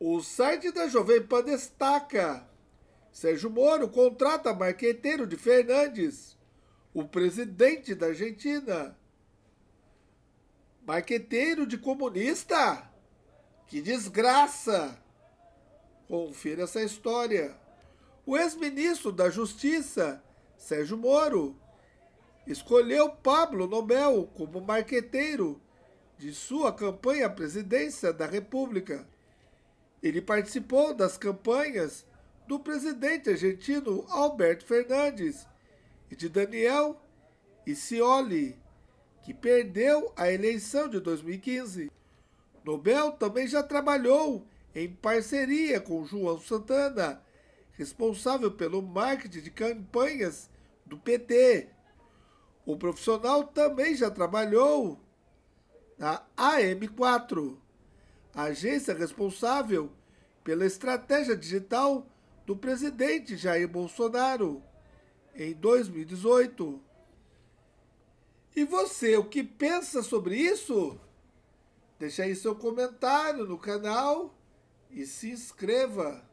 O site da Jovem Pan destaca: Sérgio Moro contrata marqueteiro de Fernandes, o presidente da Argentina. Marqueteiro de comunista? Que desgraça! Confira essa história. O ex-ministro da Justiça, Sérgio Moro, escolheu Pablo Nobel como marqueteiro de sua campanha à presidência da República. Ele participou das campanhas do presidente argentino Alberto Fernandes e de Daniel Scioli, que perdeu a eleição de 2015. Nobel também já trabalhou em parceria com João Santana, responsável pelo marketing de campanhas do PT. O profissional também já trabalhou na AM4, agência responsável pela estratégia digital do presidente Jair Bolsonaro em 2018. E você, o que pensa sobre isso? Deixe aí seu comentário no canal e se inscreva.